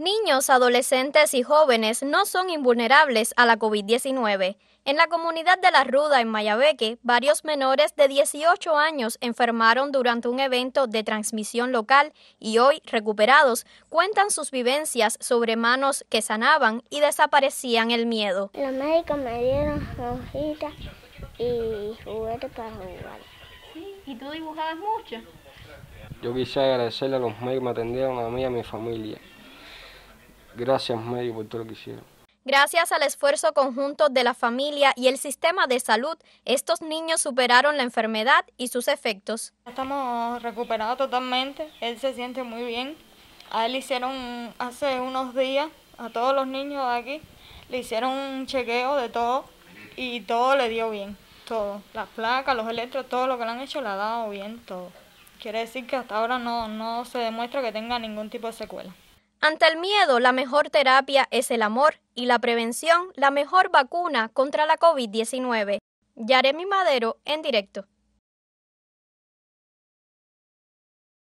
Niños, adolescentes y jóvenes no son invulnerables a la COVID-19. En la comunidad de La Ruda, en Mayabeque, varios menores de 18 años enfermaron durante un evento de transmisión local y hoy, recuperados, cuentan sus vivencias sobre manos que sanaban y desaparecían el miedo. Los médicos me dieron hojitas y juguetes para jugar. ¿Y tú dibujabas mucho? Yo quisiera agradecerle a los médicos que me atendieron a mí y a mi familia. Gracias, médico, por todo lo que hicieron. Gracias al esfuerzo conjunto de la familia y el sistema de salud, estos niños superaron la enfermedad y sus efectos. Estamos recuperados totalmente, él se siente muy bien. A él le hicieron hace unos días, a todos los niños de aquí, le hicieron un chequeo de todo y todo le dio bien, todo. Las placas, los electros, todo lo que le han hecho le ha dado bien, todo. Quiere decir que hasta ahora no, no se demuestra que tenga ningún tipo de secuela. Ante el miedo, la mejor terapia es el amor y la prevención, la mejor vacuna contra la COVID-19. Yaremi Madero en directo.